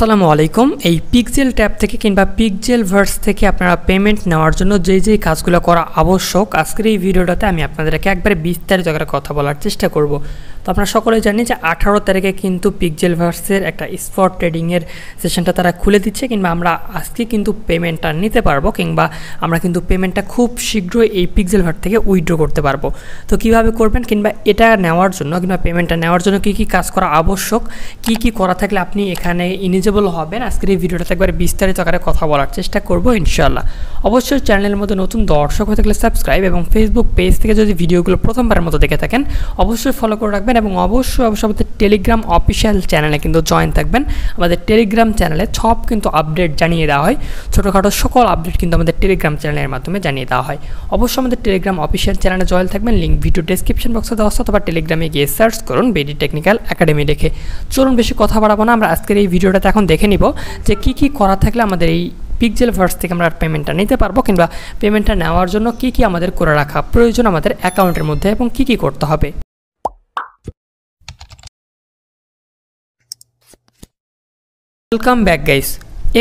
আসসালামু আলাইকুম এই পিকজেল ট্যাব থেকে কিংবা পিকজেল ভার্স থেকে আপনারা পেমেন্ট নেওয়ার জন্য যে যে কাজগুলো করা আবশ্যক আজকের এই ভিডিওটাতে আমি আপনাদেরকে একবারে বিস্তারিত করে কথা বলার চেষ্টা করব তো আপনারা সকলে জানি যে আঠারো তারিখে কিন্তু পিকজেল ভার্সের একটা স্পট ট্রেডিংয়ের সেশনটা তারা খুলে দিচ্ছে কিংবা আমরা আজকে কিন্তু পেমেন্টটা নিতে পারবো কিংবা আমরা কিন্তু পেমেন্টটা খুব শীঘ্রই এই পিকজেল ভার্ট থেকে উইড্রো করতে পারবো তো কিভাবে করবেন কিংবা এটা নেওয়ার জন্য কিংবা পেমেন্টটা নেওয়ার জন্য কি কি কাজ করা আবশ্যক কি কি করা থাকলে আপনি এখানে ইনিজেবল হবেন আজকের এই ভিডিওটাতে একবার বিস্তারিত আকারে কথা বলার চেষ্টা করবো ইনশাল্লাহ অবশ্যই চ্যানেলের মধ্যে নতুন দর্শক হয়ে থাকলে সাবস্ক্রাইব এবং ফেসবুক পেজ থেকে যদি ভিডিওগুলো প্রথমবারের মতো দেখে থাকেন অবশ্যই ফলো করে রাখবেন এবং অবশ্যই অবশ্যই আমাদের টেলিগ্রাম অফিসিয়াল চ্যানেলে কিন্তু জয়েন থাকবেন আমাদের টেলিগ্রাম চ্যানেলে সব কিন্তু আপডেট জানিয়ে দেওয়া হয় ছোটোখাটো সকল আপডেট কিন্তু আমাদের টেলিগ্রাম চ্যানেলের মাধ্যমে জানিয়ে দেওয়া হয় অবশ্যই আমাদের টেলিগ্রাম অফিসিয়াল চ্যানেলে জয়েন থাকবেন লিঙ্ক ভিডিও ডেসক্রিপশন বক্সে দেওয়া অথবা টেলিগ্রামে গিয়ে সার্চ করুন বেডি টেকনিক্যাল একাডেমি দেখে চলুন বেশি কথা বাড়াবো না আমরা আজকের এই ভিডিওটাতে এখন দেখে নিব যে কি কি করা থাকলে আমাদের এই পিকজেল ভার্স থেকে আমরা পেমেন্টটা নিতে পারবো কিংবা পেমেন্টটা নেওয়ার জন্য কি কি আমাদের করে রাখা প্রয়োজন আমাদের অ্যাকাউন্টের মধ্যে এবং কি কি করতে হবে ওয়েলকাম ব্যাক গাইস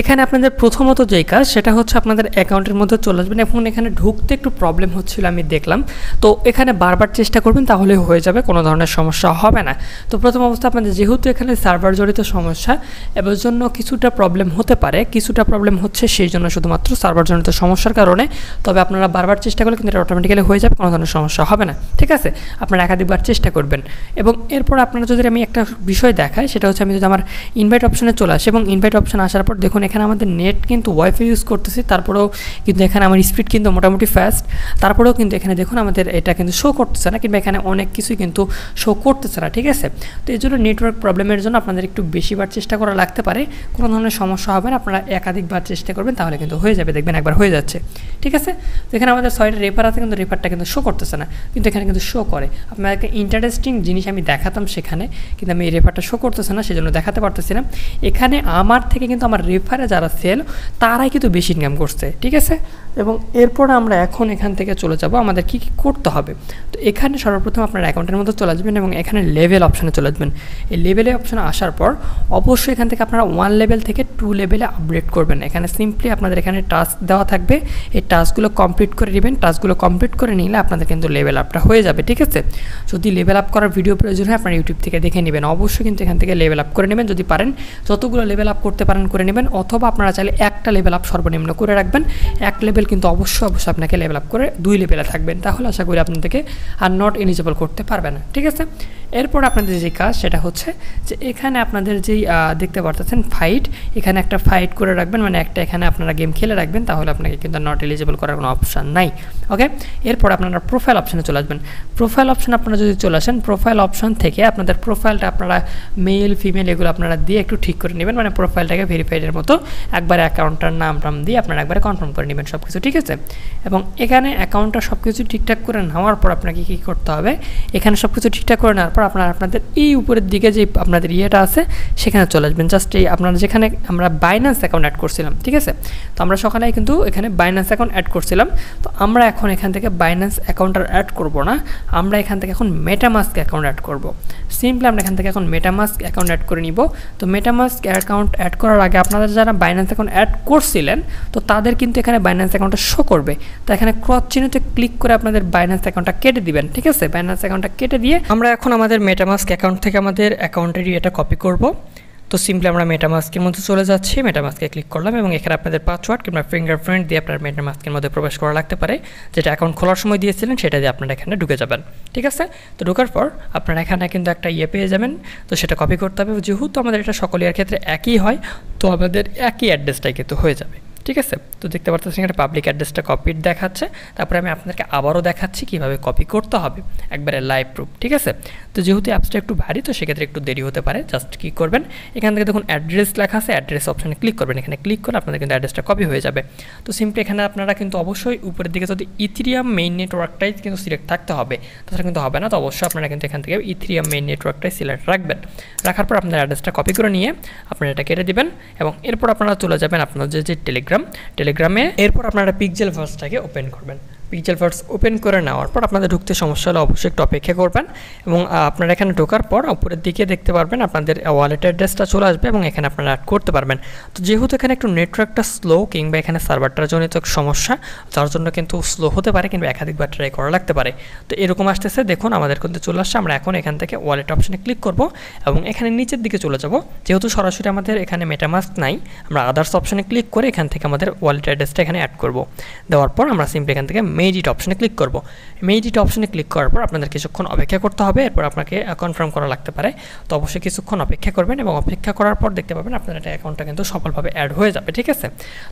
এখানে আপনাদের প্রথমত যেই কাজ সেটা হচ্ছে আপনাদের অ্যাকাউন্টের মধ্যে চলে আসবেন এবং এখানে ঢুকতে একটু প্রবলেম হচ্ছিল আমি দেখলাম তো এখানে বারবার চেষ্টা করবেন তাহলে হয়ে যাবে কোনো ধরনের সমস্যা হবে না তো প্রথম অবস্থা আপনাদের যেহেতু এখানে সার্ভার জড়িত সমস্যা এবার জন্য কিছুটা প্রবলেম হতে পারে কিছুটা প্রবলেম হচ্ছে সেই জন্য শুধুমাত্র সার্ভার জড়িত সমস্যার কারণে তবে আপনারা বারবার চেষ্টা করলে কিন্তু এটা অটোমেটিক্যালি হয়ে যাবে কোনো ধরনের সমস্যা হবে না ঠিক আছে আপনারা একাধিকবার চেষ্টা করবেন এবং এরপর আপনারা যদি আমি একটা বিষয় দেখাই সেটা হচ্ছে আমি যদি আমার ইনভাইট অপশনে চলে আসি এবং ইনভাইট অপশন আসার পর দেখুন দেখুন এখানে আমাদের নেট কিন্তু ওয়াইফাই ইউজ করতেছি তারপরেও কিন্তু এখানে আমার স্পিড কিন্তু মোটামুটি ফাস্ট তারপরেও কিন্তু এখানে দেখুন আমাদের এটা কিন্তু শো করতেছে না কিংবা এখানে অনেক কিছুই কিন্তু শো করতেছে না ঠিক আছে তো এই জন্য নেটওয়ার্ক প্রবলেমের জন্য আপনাদের একটু বেশিবার চেষ্টা করা লাগতে পারে কোনো ধরনের সমস্যা হবে না আপনারা একাধিকবার চেষ্টা করবেন তাহলে কিন্তু হয়ে যাবে দেখবেন একবার হয়ে যাচ্ছে ঠিক আছে তো এখানে আমাদের ছয়টা রেফার আছে কিন্তু রেফারটা কিন্তু শো করতেছে না কিন্তু এখানে কিন্তু শো করে একটা ইন্টারেস্টিং জিনিস আমি দেখাতাম সেখানে কিন্তু আমি এই রেফারটা শো করতেছে না সেজন্য দেখাতে পারতেছি না এখানে আমার থেকে কিন্তু আমার রেফার ফায়ারে যারা সেল তারাই কিন্তু বেশি ইনকাম করছে ঠিক আছে এবং এরপর আমরা এখন এখান থেকে চলে যাব আমাদের কী কী করতে হবে তো এখানে সর্বপ্রথম আপনার অ্যাকাউন্টের মধ্যে চলে আসবেন এবং এখানে লেভেল অপশানে চলে আসবেন এই লেভেলে অপশানে আসার পর অবশ্যই এখান থেকে আপনারা ওয়ান লেভেল থেকে টু লেভেলে আপডেট করবেন এখানে সিম্পলি আপনাদের এখানে টাস্ক দেওয়া থাকবে এই টাস্কগুলো কমপ্লিট করে দেবেন টাস্কগুলো কমপ্লিট করে নিলে আপনাদের কিন্তু লেভেল আপটা হয়ে যাবে ঠিক আছে যদি লেভেল আপ করার ভিডিও প্রয়োজন হয় আপনারা ইউটিউব থেকে দেখে নেবেন অবশ্যই কিন্তু এখান থেকে লেভেল আপ করে নেবেন যদি পারেন যতগুলো লেভেল আপ করতে পারেন করে নেবেন অথবা আপনারা চাইলে একটা লেভেল আপ সর্বনিম্ন করে রাখবেন এক লেভেল লেভেল কিন্তু অবশ্যই অবশ্যই আপনাকে লেভেল আপ করে দুই লেভেলে থাকবেন তাহলে আশা করি আপনাদেরকে আর নট এলিজিবল করতে পারবে না ঠিক আছে এরপর আপনাদের যে কাজ সেটা হচ্ছে যে এখানে আপনাদের যেই দেখতে পারতেছেন ফাইট এখানে একটা ফাইট করে রাখবেন মানে একটা এখানে আপনারা গেম খেলে রাখবেন তাহলে আপনাকে কিন্তু নট এলিজেবল করার কোনো অপশান নাই ওকে এরপর আপনারা প্রোফাইল অপশানে চলে আসবেন প্রোফাইল অপশান আপনারা যদি চলে আসেন প্রোফাইল অপশান থেকে আপনাদের প্রোফাইলটা আপনারা মেল ফিমেল এগুলো আপনারা দিয়ে একটু ঠিক করে নেবেন মানে প্রোফাইলটাকে ভেরিফাইডের মতো একবার অ্যাকাউন্টটার নাম টাম দিয়ে আপনারা একবারে কনফার্ম করে নেবেন সব কিছু ঠিক আছে এবং এখানে অ্যাকাউন্টটা সব কিছু ঠিকঠাক করে নেওয়ার পর আপনাকে কী করতে হবে এখানে সব কিছু ঠিকঠাক করে নেওয়ার পর তারপর আপনার আপনাদের এই উপরের দিকে যে আপনাদের ইয়েটা আছে সেখানে চলে আসবেন জাস্ট এই আপনারা যেখানে আমরা বাইন্যান্স অ্যাকাউন্ট অ্যাড করছিলাম ঠিক আছে তো আমরা সকালে কিন্তু এখানে বাইন্যান্স অ্যাকাউন্ট অ্যাড করছিলাম তো আমরা এখন এখান থেকে বাইন্যান্স অ্যাকাউন্ট আর অ্যাড করবো না আমরা এখান থেকে এখন মেটামাস্ক অ্যাকাউন্ট অ্যাড করবো সিম্পলি আমরা এখান থেকে এখন মেটামাস্ক অ্যাকাউন্ট অ্যাড করে নিব তো মেটামাস্ক অ্যাকাউন্ট অ্যাড করার আগে আপনাদের যারা বাইন্যান্স অ্যাকাউন্ট অ্যাড করছিলেন তো তাদের কিন্তু এখানে বাইন্যান্স অ্যাকাউন্টটা শো করবে তো এখানে ক্রস চিহ্নতে ক্লিক করে আপনাদের বাইন্যান্স অ্যাকাউন্টটা কেটে দিবেন ঠিক আছে বাইন্যান্স অ্যাকাউন্টটা কেটে দিয়ে আমরা এখন আমাদের মেটামাস্ক অ্যাকাউন্ট থেকে আমাদের অ্যাকাউন্টেরই এটা কপি করব তো সিম্পলি আমরা মেটামাস্কের মধ্যে চলে যাচ্ছি মেটামাস্কে ক্লিক করলাম এবং এখানে আপনাদের পাসওয়ার্ড কিংবা ফিঙ্গারপ্রিন্ট দিয়ে আপনার মেটামাস্কের মধ্যে প্রবেশ করা লাগতে পারে যেটা অ্যাকাউন্ট খোলার সময় দিয়েছিলেন সেটা দিয়ে আপনারা এখানে ঢুকে যাবেন ঠিক আছে তো ঢোকার পর আপনারা এখানে কিন্তু একটা ইয়ে পেয়ে যাবেন তো সেটা কপি করতে হবে যেহেতু আমাদের এটা সকলের ক্ষেত্রে একই হয় তো আমাদের একই অ্যাড্রেসটাই কিন্তু হয়ে যাবে ঠিক আছে তো দেখতে পারতেছেন এখানে পাবলিক অ্যাড্রেসটা কপির দেখাচ্ছে তারপরে আমি আপনাদেরকে আবারও দেখাচ্ছি কিভাবে কপি করতে হবে একবারে লাইভ প্রুফ ঠিক আছে তো যেহেতু অ্যাপসটা একটু ভারী তো সেক্ষেত্রে একটু দেরি হতে পারে জাস্ট কী করবেন এখান থেকে দেখুন অ্যাড্রেস লেখা আছে অ্যাড্রেস অপশানে ক্লিক করবেন এখানে ক্লিক করে আপনাদের কিন্তু অ্যাড্রেসটা কপি হয়ে যাবে তো সিম্পলি এখানে আপনারা কিন্তু অবশ্যই উপরের দিকে যদি ইথিরিয়াম মেইন নেটওয়ার্কটাই কিন্তু সিলেক্ট থাকতে হবে তাছাড়া কিন্তু হবে না তো অবশ্যই আপনারা কিন্তু এখান থেকে ইথিরিয়াম মেইন নেটওয়ার্কটাই সিলেক্ট রাখবেন রাখার পর আপনার অ্যাড্রেসটা কপি করে নিয়ে আপনারা এটা কেটে দেবেন এবং এরপর আপনারা চলে যাবেন আপনার যে যে টেলিগ্রাম টেলিগ্রাম টেলিগ্রামে এরপর আপনারা পিকজেল ভার্সটাকে ওপেন করবেন পিক্সেল ফার্স ওপেন করে নেওয়ার পর আপনাদের ঢুকতে সমস্যা হলে অবশ্যই একটু অপেক্ষা করবেন এবং আপনারা এখানে ঢোকার পর উপরের দিকে দেখতে পারবেন আপনাদের ওয়ালেট অ্যাড্রেসটা চলে আসবে এবং এখানে আপনারা অ্যাড করতে পারবেন তো যেহেতু এখানে একটু নেটওয়ার্কটা স্লো কিংবা এখানে সার্ভারটার জনিত সমস্যা যার জন্য কিন্তু স্লো হতে পারে কিংবা একাধিকবার ট্রাই করা লাগতে পারে তো এরকম আসতেছে দেখুন আমাদের কিন্তু চলে আসছে আমরা এখন এখান থেকে ওয়ালেট অপশানে ক্লিক করব এবং এখানে নিচের দিকে চলে যাব যেহেতু সরাসরি আমাদের এখানে মেটামাস্ক নাই আমরা আদার্স অপশানে ক্লিক করে এখান থেকে আমাদের ওয়ালেট অ্যাড্রেসটা এখানে অ্যাড করব দেওয়ার পর আমরা সিম্পলি এখান থেকে এডিট অপশনে ক্লিক করব এডিট অপশনে ক্লিক করার পর আপনাদের কিছুক্ষণ অপেক্ষা করতে হবে এরপর আপনাকে কনফার্ম করা লাগতে পারে তো অবশ্যই কিছুক্ষণ অপেক্ষা করবেন এবং অপেক্ষা করার পর দেখতে পাবেন আপনার এটা অ্যাকাউন্টটা কিন্তু সফলভাবে অ্যাড হয়ে যাবে ঠিক আছে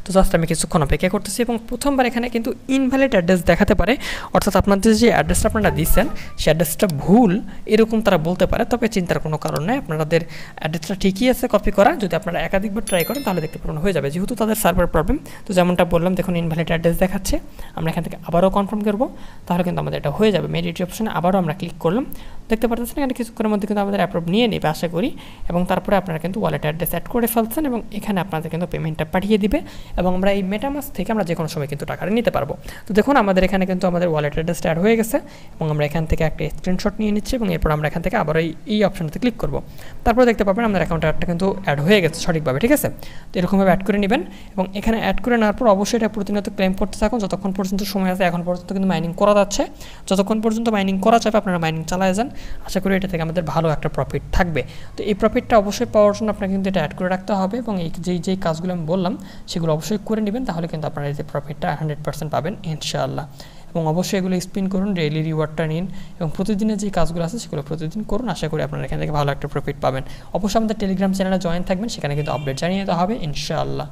তো জাস্ট আমি কিছুক্ষণ অপেক্ষা করতেছি এবং প্রথমবার এখানে কিন্তু ইনভ্যালিড অ্যাড্রেস দেখাতে পারে অর্থাৎ আপনাদের যে অ্যাড্রেসটা আপনারা দিচ্ছেন সেই অ্যাড্রেসটা ভুল এরকম তারা বলতে পারে তবে চিন্তার কোনো কারণ নেই আপনাদের অ্যাড্রেসটা ঠিকই আছে কপি করা যদি আপনারা একাধিকবার ট্রাই করেন তাহলে দেখতে পাবেন হয়ে যাবে যেহেতু তাদের সার্ভার প্রবলেম তো যেমনটা বললাম দেখুন ইনভ্যালিড অ্যাড্রেস দেখাচ্ছে আমরা এখান থেকে আবার আবারও কনফার্ম করবো তাহলে কিন্তু আমাদের এটা হয়ে যাবে মেডিটি অপশানে আবারও আমরা ক্লিক করলাম দেখতে পাচ্ছেন এখানে কিছুক্ষণের মধ্যে কিন্তু আমাদের অ্যাপ্রুভ নিয়ে নেবে আশা করি এবং তারপরে আপনারা কিন্তু ওয়ালেট অ্যাড্রেস অ্যাড করে ফেলছেন এবং এখানে আপনাদের কিন্তু পেমেন্টটা পাঠিয়ে দিবে এবং আমরা এই মেটামাস থেকে আমরা যে কোনো সময় কিন্তু টাকাটা নিতে পারবো তো দেখুন আমাদের এখানে কিন্তু আমাদের ওয়ালেট অ্যাড্রেস অ্যাড হয়ে গেছে এবং আমরা এখান থেকে একটা স্ক্রিনশট নিয়ে নিচ্ছি এবং এরপর আমরা এখান থেকে আবার এই এই অপশানটাতে ক্লিক করবো তারপর দেখতে পাবেন আমাদের অ্যাকাউন্টটা কিন্তু অ্যাড হয়ে গেছে সঠিকভাবে ঠিক আছে তো এরকমভাবে অ্যাড করে নেবেন এবং এখানে অ্যাড করে নেওয়ার পর অবশ্যই এটা প্রতিনিয়ত ক্লেম করতে থাকুন যতক্ষণ পর্যন্ত সময় আছে এখন পর্যন্ত কিন্তু মাইনিং করা যাচ্ছে যতক্ষণ পর্যন্ত মাইনিং করা যাবে আপনারা মাইনিং চালায় যান আশা করি এটা থেকে আমাদের ভালো একটা প্রফিট থাকবে তো এই প্রফিটটা অবশ্যই পাওয়ার জন্য আপনাকে কিন্তু এটা অ্যাড করে রাখতে হবে এবং এই যেই যেই কাজগুলো আমি বললাম সেগুলো অবশ্যই করে নেবেন তাহলে কিন্তু আপনারা এই প্রফিটটা হান্ড্রেড পার্সেন্ট পাবেন ইনশাআল্লাহ এবং অবশ্যই এগুলো স্পিন করুন ডেইলি রিওয়ার্ডটা নিন এবং প্রতিদিনের যে কাজগুলো আছে সেগুলো প্রতিদিন করুন আশা করি আপনারা এখান থেকে ভালো একটা প্রফিট পাবেন অবশ্যই আমাদের টেলিগ্রাম চ্যানেলে জয়েন থাকবেন সেখানে কিন্তু আপডেট জানিয়ে দেওয়া হবে ইনশাআল্লাহ